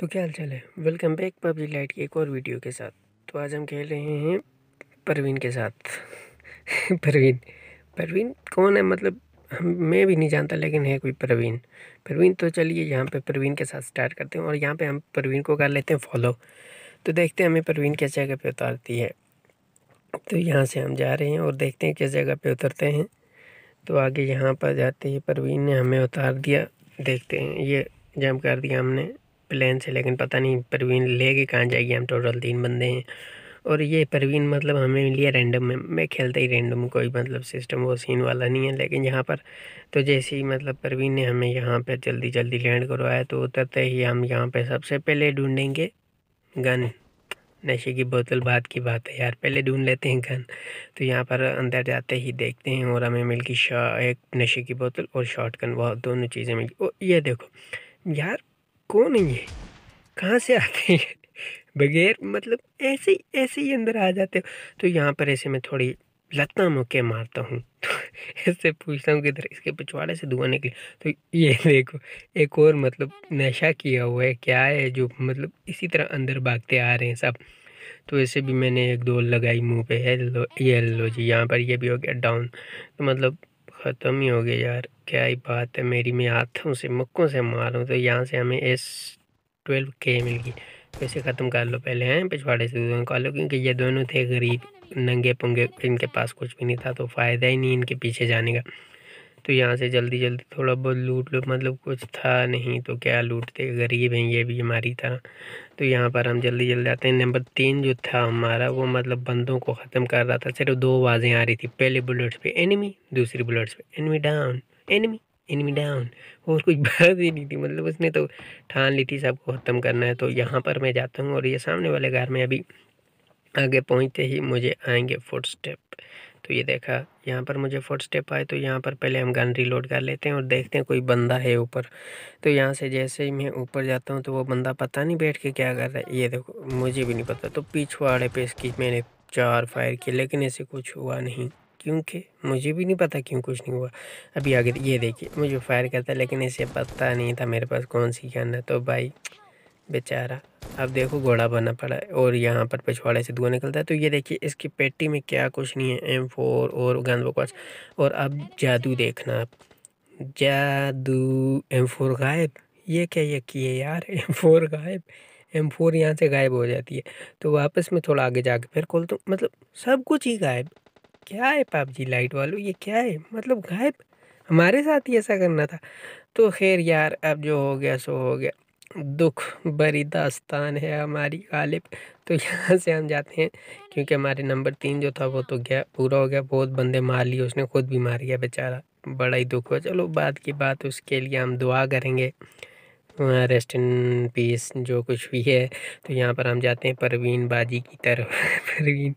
तो क्या हाल चाल है वेलकम बैक पबजी लाइट की एक और वीडियो के साथ तो आज हम खेल रहे हैं परवीन के साथ परवीन परवीन कौन है मतलब हम मैं भी नहीं जानता लेकिन है कोई परवीन परवीन तो चलिए यहाँ पे परवीन के साथ स्टार्ट करते हैं और यहाँ पे हम परवीन को कर लेते हैं फॉलो तो देखते हैं हमें परवीन किस जगह पे उतारती है तो यहाँ से हम जा रहे हैं और देखते हैं किस जगह पे उतरते हैं तो आगे यहाँ पर जाते ही परवीन ने हमें उतार दिया देखते हैं ये जम कर दिया हमने प्लान से लेकिन पता नहीं परवीन ले के कहाँ जाएगी हम टोटल तो तीन बंदे हैं और ये परवीन मतलब हमें लिया रैंडम में मैं खेलता ही रैंडम कोई मतलब सिस्टम वो सीन वाला नहीं है लेकिन यहाँ पर तो जैसे ही मतलब परवीन ने हमें यहाँ पर जल्दी जल्दी लैंड करवाया तो उतरते ही हम यहाँ पर सबसे पहले ढूँढेंगे गन नशे की बोतल बात की बात है यार पहले ढूंढ लेते हैं गन तो यहाँ पर अंदर जाते ही देखते हैं और हमें मिल की एक नशे की बोतल और शॉर्ट गन बहुत दोनों चीज़ें मिली गई ये देखो यार कौन है ये कहाँ से आते हैं बगैर मतलब ऐसे ही ऐसे ही अंदर आ जाते हो तो यहाँ पर ऐसे मैं थोड़ी लता मौके मारता हूँ तो ऐसे पूछता हूँ किधर इसके पिछवाड़े से धुआं निकले तो ये देखो एक और मतलब नशा किया हुआ है क्या है जो मतलब इसी तरह अंदर भागते आ रहे हैं सब तो ऐसे भी मैंने एक दो लगाई मुंह पे है लो ये लो जी यहाँ पर ये भी हो गया डाउन तो मतलब ख़त्म ही हो गए यार क्या ही बात है मेरी मैं हाथों से मुक्कों से मारूँ तो यहाँ से हमें एस ट्वेल्व के मिल गई तो इसे ख़त्म कर लो पहले हैं पिछवाड़े से दोनों का लो क्योंकि ये दोनों थे गरीब नंगे पुंगे इनके पास कुछ भी नहीं था तो फ़ायदा ही नहीं इनके पीछे जाने का तो यहाँ से जल्दी जल्दी थोड़ा बहुत लूट लो मतलब कुछ था नहीं तो क्या लूटते गरीब हैं ये भी हमारी तरह तो यहाँ पर हम जल्दी जल्दी आते हैं नंबर तीन जो था हमारा वो मतलब बंदों को ख़त्म कर रहा था सिर्फ दो आवाज़ें आ रही थी पहले बुलेट्स पे एनिमी दूसरी बुलेट्स पे enemy down enemy enemy down और कुछ बात ही नहीं थी मतलब उसने तो ठान ली थी सबको ख़त्म करना है तो यहाँ पर मैं जाता हूँ और ये सामने वाले घर में अभी आगे पहुँचते ही मुझे आएंगे फुट स्टेप तो ये देखा यहाँ पर मुझे फोर्थ स्टेप आए तो यहाँ पर पहले हम गन रिलोड कर लेते हैं और देखते हैं कोई बंदा है ऊपर तो यहाँ से जैसे ही मैं ऊपर जाता हूँ तो वो बंदा पता नहीं बैठ के क्या कर रहा है ये देखो मुझे भी नहीं पता तो पिछवाड़े पे इसकी मैंने चार फायर किए लेकिन ऐसे कुछ हुआ नहीं क्योंकि मुझे भी नहीं पता क्यों कुछ नहीं हुआ अभी आगे ये देखिए मुझे फायर करता है लेकिन इसे पता नहीं था मेरे पास कौन सी गन है तो भाई बेचारा अब देखो घोड़ा बना पड़ा है और यहाँ पर पिछवाड़े से धुआं निकलता है तो ये देखिए इसकी पेटी में क्या कुछ नहीं है एम फोर और गंद बकवास और अब जादू देखना आप जादू एम फोर गायब ये क्या ये है यार एम फोर गायब एम फोर यहाँ से गायब हो जाती है तो वापस में थोड़ा आगे कर फिर खोल तो मतलब सब कुछ ही गायब क्या है पापजी लाइट वालों ये क्या है मतलब गायब हमारे साथ ही ऐसा करना था तो खैर यार अब जो हो गया सो हो गया दुख भरी दास्तान है हमारी गालिब तो यहाँ से हम जाते हैं क्योंकि हमारे नंबर तीन जो था वो तो गया पूरा हो गया बहुत बंदे मार लिए उसने खुद भी मार गया बेचारा बड़ा ही दुख हुआ चलो बाद की बात उसके लिए हम दुआ करेंगे रेस्ट इन पीस जो कुछ भी है तो यहाँ पर हम जाते हैं परवीन बाजी की तरफ परवीन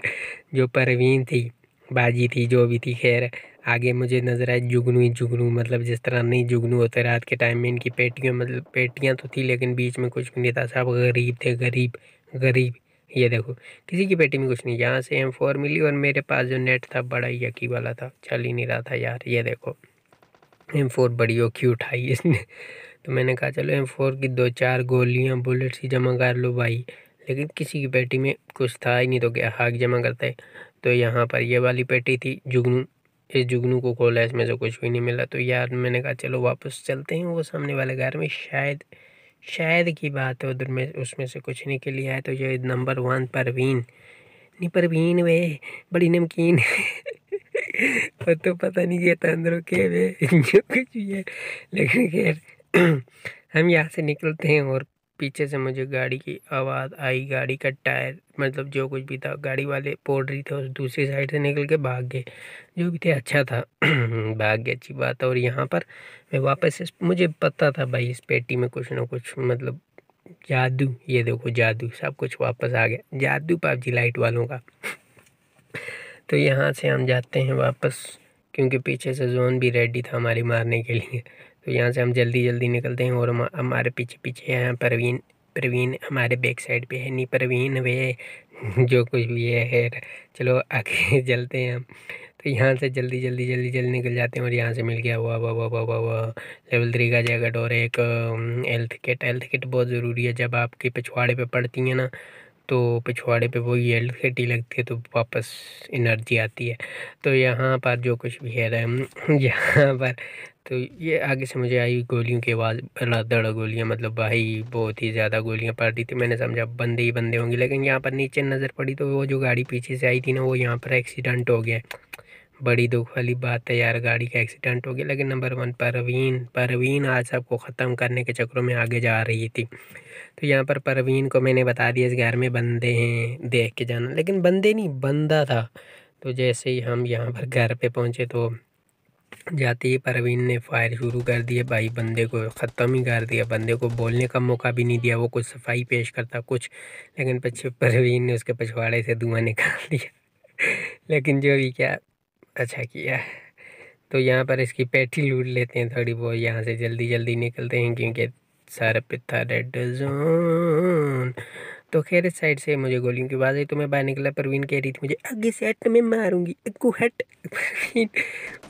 जो परवीन थी बाजी थी जो भी थी खैर आगे मुझे नज़र आए जुगनू ही जुगनू मतलब जिस तरह नहीं जुगनू होते रात के टाइम में इनकी पेटियों मतलब पेटियाँ तो थी लेकिन बीच में कुछ नहीं था सब गरीब थे गरीब गरीब ये देखो किसी की पेटी में कुछ नहीं यहाँ से एम फोर मिली और मेरे पास जो नेट था बड़ा ही यकी वाला था चल ही नहीं रहा था यार ये देखो एम फोर बड़ी ओ उठाई इसने तो मैंने कहा चलो एम फोर की दो चार गोलियाँ बुलेट ही जमा कर लो भाई लेकिन किसी की पेटी में कुछ था ही नहीं तो क्या हाक जमा करते तो यहाँ पर ये वाली पेटी थी जुगनू इस जुगनू को खोला इसमें से कुछ भी नहीं मिला तो यार मैंने कहा चलो वापस चलते हैं वो सामने वाले घर में शायद शायद की बात है उधर में उसमें से कुछ निकली आया तो ये नंबर वन परवीन नहीं परवीन वे बड़ी नमकीन और तो पता नहीं ये तंद्रो तो के वे जो कुछ भी है लेकिन खैर हम यहाँ से निकलते हैं और पीछे से मुझे गाड़ी की आवाज आई गाड़ी का टायर मतलब जो कुछ भी था गाड़ी वाले रही थे उस दूसरी साइड से निकल के भाग गए जो भी थे अच्छा था भाग्य अच्छी बात है और यहाँ पर मैं वापस मुझे पता था भाई इस पेटी में कुछ ना कुछ मतलब जादू ये देखो जादू सब कुछ वापस आ गया जादू पापजी लाइट वालों का तो यहाँ से हम जाते हैं वापस क्योंकि पीछे से जोन भी रेडी था हमारी मारने के लिए तो यहाँ से हम जल्दी जल्दी निकलते हैं और हमारे पीछे पीछे हैं परवीन प्रवीण हमारे बैक साइड पे है नहीं प्रवीण वे जो कुछ भी है खैर चलो आगे चलते हैं हम तो यहाँ से जल्दी जल्दी जल्दी जल्दी निकल जाते हैं और यहाँ से मिल गया वाह वाह वाह वाह वाह वाह लेवल थ्री का जैकेट और एक हेल्थ किट हेल्थ किट बहुत ज़रूरी है जब आपके पिछवाड़े पे पड़ती है ना तो पिछवाड़े पे वो ये ही लगती है तो वापस एनर्जी आती है तो यहाँ पर जो कुछ भी है यहाँ पर तो ये आगे से मुझे आई गोलियों की आवाज़ दड़ गोलियाँ मतलब भाई बहुत ही ज़्यादा गोलियाँ पड़ रही थी मैंने समझा बंदे ही बंदे होंगे लेकिन यहाँ पर नीचे नज़र पड़ी तो वो जो गाड़ी पीछे से आई थी ना वो यहाँ पर एक्सीडेंट हो गया बड़ी दुख वाली बात है यार गाड़ी का एक्सीडेंट हो गया लेकिन नंबर वन परवीन परवीन आज सबको ख़त्म करने के चक्करों में आगे जा रही थी तो यहाँ पर परवीन को मैंने बता दिया इस घर में बंदे हैं देख के जाना लेकिन बंदे नहीं बंदा था तो जैसे ही हम यहाँ पर घर पे पहुँचे तो जाते ही परवीन ने फायर शुरू कर दिया भाई बंदे को ख़त्म ही कर दिया बंदे को बोलने का मौका भी नहीं दिया वो कुछ सफाई पेश करता कुछ लेकिन पीछे परवीन ने उसके पछवाड़े से धुआं निकाल दिया लेकिन जो भी क्या अच्छा किया तो यहाँ पर इसकी पैठी लूट लेते हैं थोड़ी बहुत यहाँ से जल्दी जल्दी निकलते हैं क्योंकि सर पिता रेड जोन तो खैर इस साइड से मुझे गोलियों की आवाज़ आई तो मैं बाहर निकला परवीन कह रही थी मुझे आगे से हट में मारूंगी अग्गू हट परवीन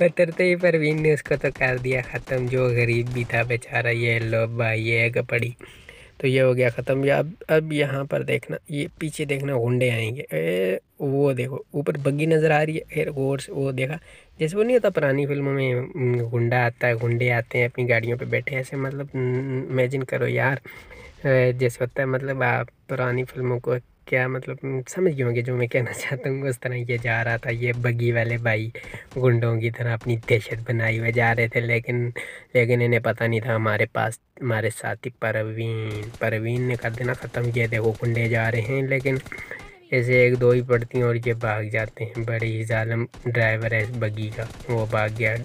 बतरते ही परवीन ने उसको तो कर दिया ख़त्म जो गरीब भी था बेचारा ये लो भाई ये कपड़ी तो ये हो गया ख़त्म या अब अब यहाँ पर देखना ये पीछे देखना गुंडे आएंगे ए, वो देखो ऊपर बग्गी नज़र आ रही है फिर वो वो देखा जैसे वो नहीं होता पुरानी फिल्मों में गुंडा आता है गुंडे आते हैं अपनी गाड़ियों पे बैठे ऐसे मतलब इमेजिन करो यार जैसे होता है मतलब आप पुरानी फिल्मों को क्या मतलब हम्म, समझ गए होंगे जो मैं कहना चाहता हूँ उस तरह ये जा रहा था ये बगी वाले भाई गुंडों की तरह अपनी दहशत बनाए हुए जा रहे थे लेकिन लेकिन इन्हें पता नहीं था हमारे पास हमारे साथी परवीन परवीन ने कर देना ख़त्म किया देखो गुंडे जा रहे हैं लेकिन ऐसे एक दो ही पड़ती हैं और ये भाग जाते हैं बड़े ही ालम ड्राइवर है इस बगी का वो भाग गया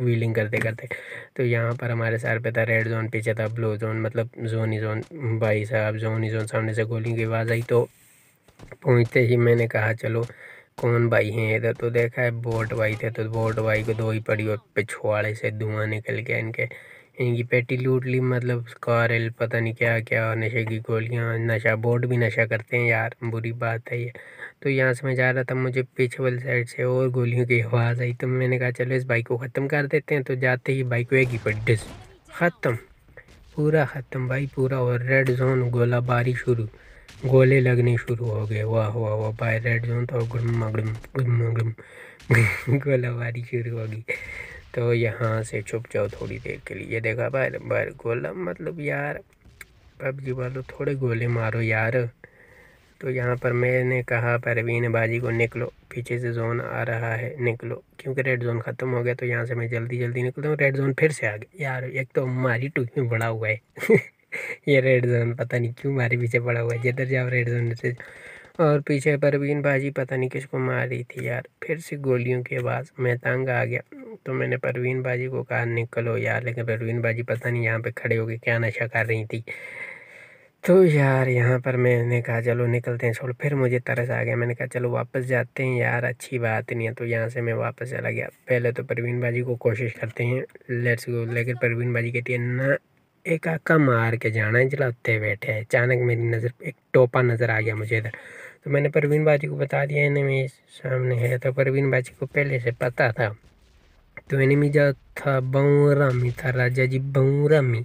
व्हीलिंग करते करते तो यहाँ पर हमारे सर पे था रेड जोन पीछे था ब्लू जोन मतलब जोन ही जोन भाई साहब जोन ही जोन सामने से गोली की आवाज़ आई तो पहुँचते ही मैंने कहा चलो कौन भाई हैं इधर तो देखा है बोट भाई थे तो बोट भाई को दो ही पड़ी और पिछवाड़े से धुआं निकल गया इनके इनकी पेटी लूट ली मतलब कारल पता नहीं क्या क्या नशे की गोलियाँ नशा बोट भी नशा करते हैं यार बुरी बात है ये तो यहाँ से मैं जा रहा था मुझे पीछे वाली साइड से और गोलियों की आवाज़ आई तो मैंने कहा चलो इस बाइक को ख़त्म कर देते हैं तो जाते ही बाइक वेगी पर डिस ख़त्म पूरा ख़त्म भाई पूरा और रेड जोन गोलाबारी शुरू गोले लगने शुरू हो गए वाह वाह वाह भाई रेड जोन तो गुम गुम गुम गुम गोलाबारी शुरू होगी तो यहाँ से छुप जाओ थोड़ी देर के लिए देखा भाई भाई गोला मतलब यार पबजी वालों थोड़े गोले मारो यार तो यहाँ पर मैंने कहा परवीन बाजी को निकलो पीछे से जोन आ रहा है निकलो क्योंकि रेड जोन ख़त्म हो गया तो यहाँ से मैं जल्दी जल्दी निकलता हूँ रेड जोन फिर से आ गया यार एक तो मारी टूक में बड़ा हुआ है ये रेड जोन पता नहीं क्यों मारे पीछे पड़ा हुआ है जिधर जाओ रेड जोन से और पीछे परवीन बाजी पता नहीं किसको मारी थी यार फिर से गोलियों के आवाज़ मैं तंग आ गया तो मैंने परवीन बाजी को कहा निकलो यार लेकिन परवीन बाजी पता नहीं यहाँ पे खड़े हो गए क्या नशा कर रही थी तो यार यहाँ पर मैंने कहा चलो निकलते हैं छोड़ फिर मुझे तरस आ गया मैंने कहा चलो वापस जाते हैं यार अच्छी बात नहीं है तो यहाँ से मैं वापस चला गया पहले तो प्रवीण बाजी को कोशिश करते हैं लेट्स गो लेकिन प्रवीण बाजी कहती है ना एक आका मार के जाना है जलाते बैठे हैं अचानक मेरी नज़र एक टोपा नज़र आ गया मुझे इधर तो मैंने प्रवीण बाजी को बता दिया एनिमी सामने है तो प्रवीण बाजी को पहले से पता था तो एनिमी जो था बऊरामी था राजा जी बऊरामी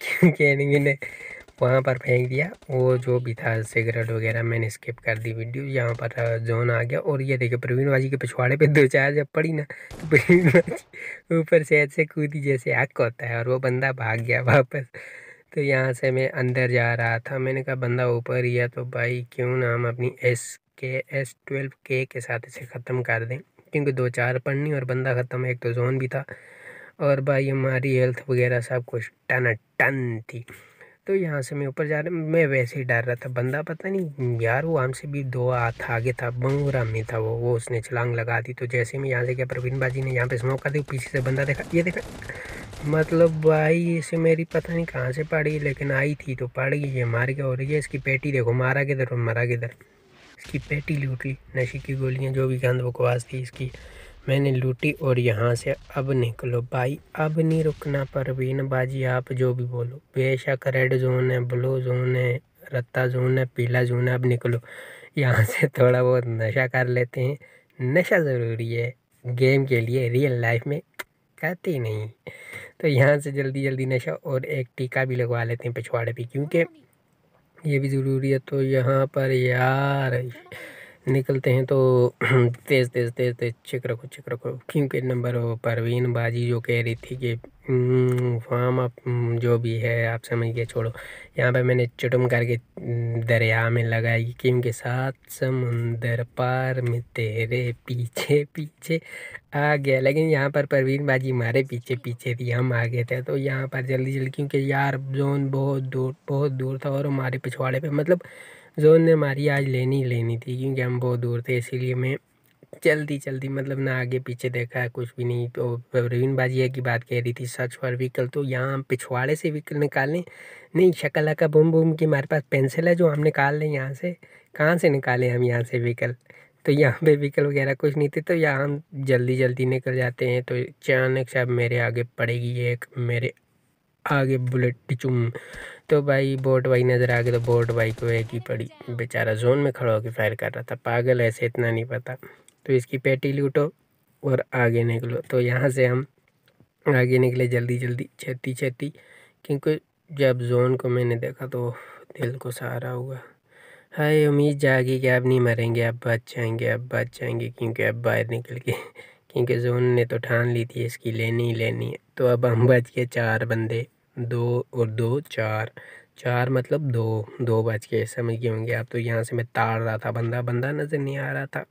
क्योंकि एनिमी ने वहाँ पर फेंक दिया वो जो भी था सिगरेट वगैरह मैंने स्किप कर दी वीडियो यहाँ पर जोन आ गया और ये देखिए प्रवीण भाजी के पिछवाड़े पे दो चार जब पड़ी ना तो प्रवीण भाजी ऊपर से ऐसे कूदी जैसे आग होता है और वो बंदा भाग गया वापस तो यहाँ से मैं अंदर जा रहा था मैंने कहा बंदा ऊपर ही तो भाई क्यों ना हम अपनी एस के एस ट्वेल्व के के साथ इसे ख़त्म कर दें क्योंकि दो चार पढ़नी और बंदा ख़त्म एक तो जोन भी था और भाई हमारी हेल्थ वगैरह सब कुछ टन टन थी तो यहाँ से मैं ऊपर जा रहा मैं वैसे ही डर रहा था बंदा पता नहीं यार वो हमसे भी दो हाथ आगे था बंगूरा में था वो वो उसने छलांग लगा दी तो जैसे मैं यहाँ से गया प्रवीण बाजी ने यहाँ पे स्मोक कर दी पीछे से बंदा देखा ये देखा मतलब भाई इसे मेरी पता नहीं कहाँ से पड़ी लेकिन आई थी तो पड़ गई ये मार गया और ये इसकी पेटी देखो मारा किधर और मरा किधर इसकी पेटी लूट ली नशे की गोलियाँ जो भी गंद बकवास थी इसकी मैंने लूटी और यहाँ से अब निकलो भाई अब नहीं रुकना परवीन बाजी आप जो भी बोलो बेशक रेड जोन है ब्लू जोन है रत्ता जोन है पीला जोन है अब निकलो यहाँ से थोड़ा बहुत नशा कर लेते हैं नशा ज़रूरी है गेम के लिए रियल लाइफ में कहते नहीं तो यहाँ से जल्दी जल्दी नशा और एक टीका भी लगवा लेते हैं पिछवाड़े पर क्योंकि ये भी ज़रूरी है तो यहाँ पर यार निकलते हैं तो तेज़ तेज़ तेज़ तेज़ चेक रखो चेक रखो क्योंकि नंबर परवीन बाजी जो कह रही थी कि हम्म, फार्म आप हम्म, जो भी है आप समझ के छोड़ो यहाँ पे मैंने चुटम करके हम्म, दरिया में लगाई क्योंकि सात समुंदर पार में तेरे पीछे पीछे आ गया लेकिन यहाँ पर परवीन बाजी हमारे पीछे पीछे थी हम आ गए थे तो यहाँ पर जल्दी जल्दी क्योंकि यार जोन बहुत दूर बहुत दूर था और हमारे पिछवाड़े पर मतलब जोन ने हमारी आज लेनी ही लेनी थी क्योंकि हम बहुत दूर थे इसीलिए मैं जल्दी जल्दी मतलब ना आगे पीछे देखा है कुछ भी नहीं तो रवीन बाजिया की बात कह रही थी सच फॉर व्हीकल तो यहाँ हम पिछवाड़े से व्हीकल निकालें नहीं शक्ल का बुम बुम की हमारे पास पेंसिल है जो हम निकाल लें यहाँ से कहाँ से निकालें हम यहाँ से व्हीकल तो यहाँ पे व्हीकल वगैरह कुछ नहीं थे तो यहाँ हम जल्दी जल्दी निकल जाते हैं तो अचानक से मेरे आगे पड़ेगी एक मेरे आगे बुलेट चुम तो भाई बोट भाई नज़र आ गए तो बोट भाई को एक ही पड़ी बेचारा जोन में खड़ा होकर फायर कर रहा था पागल ऐसे इतना नहीं पता तो इसकी पेटी लूटो और आगे निकलो तो यहाँ से हम आगे निकले जल्दी जल्दी छेती छेती क्योंकि जब जोन को मैंने देखा तो दिल को सहारा हुआ हाय उम्मीद जागी कि अब नहीं मरेंगे अब बच जाएंगे अब बच जाएंगे क्योंकि अब बाहर निकल के क्योंकि जोन ने तो ठान ली थी इसकी लेनी ही लेनी है तो अब हम बच के चार बंदे दो और दो चार चार मतलब दो दो बज के समझ गए होंगे आप तो यहाँ से मैं ताड़ रहा था बंदा बंदा नज़र नहीं आ रहा था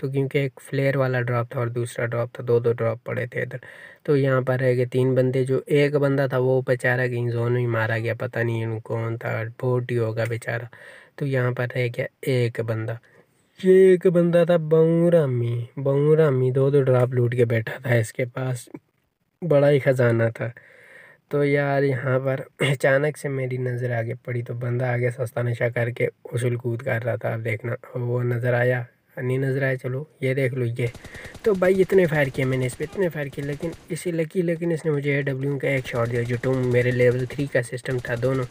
तो क्योंकि एक फ्लेयर वाला ड्रॉप था और दूसरा ड्रॉप था दो दो ड्रॉप पड़े थे इधर तो यहाँ पर रह गए तीन बंदे जो एक बंदा था वो बेचारा कहीं जोन में मारा गया पता नहीं कौन था बोट ही होगा बेचारा तो यहाँ पर रह गया एक बंदा ये एक बंदा था बऊरामी बऊरामी दो दो ड्रॉप लूट के बैठा था इसके पास बड़ा ही ख़जाना था तो यार यहाँ पर अचानक से मेरी नज़र आगे पड़ी तो बंदा आगे सस्ता नशा करके उसूल कूद कर रहा था अब देखना वो नज़र आया नहीं नज़र आया चलो ये देख लो ये तो भाई इतने फायर किए मैंने इस पर इतने फायर किए लेकिन इसी लकी लेकिन इसने मुझे ए डब्ल्यू का एक शॉट दिया जो टू मेरे लेवल थ्री का सिस्टम था दोनों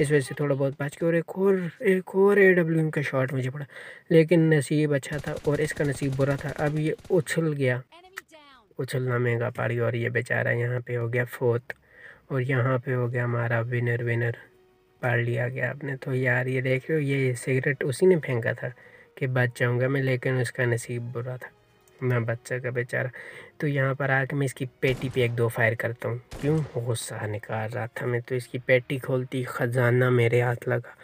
इस वजह से थोड़ा बहुत बच के और एक और एक और ए डब्ल्यू का शॉट मुझे पड़ा लेकिन नसीब अच्छा था और इसका नसीब बुरा था अब ये उछल गया उछलना महंगा पड़ गया और ये बेचारा यहाँ पर हो गया फोर्थ और यहाँ पे हो गया हमारा विनर विनर पार लिया गया आपने तो यार ये देख रहे हो ये सिगरेट उसी ने फेंका था कि बच जाऊँगा मैं लेकिन उसका नसीब बुरा था मैं बच्चा का बेचारा तो यहाँ पर आके मैं इसकी पेटी पे एक दो फायर करता हूँ क्यों गुस्सा निकाल रहा था मैं तो इसकी पेटी खोलती ख़जाना मेरे हाथ लगा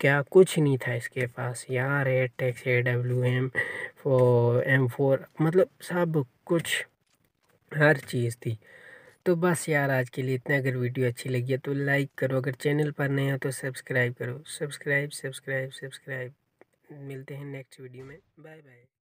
क्या कुछ नहीं था इसके पास यार ए टेक्स A W M four M four मतलब सब कुछ हर चीज़ थी तो बस यार आज के लिए इतना अगर वीडियो अच्छी लगी है तो लाइक करो अगर चैनल पर नए हो तो सब्सक्राइब करो सब्सक्राइब सब्सक्राइब सब्सक्राइब मिलते हैं नेक्स्ट वीडियो में बाय बाय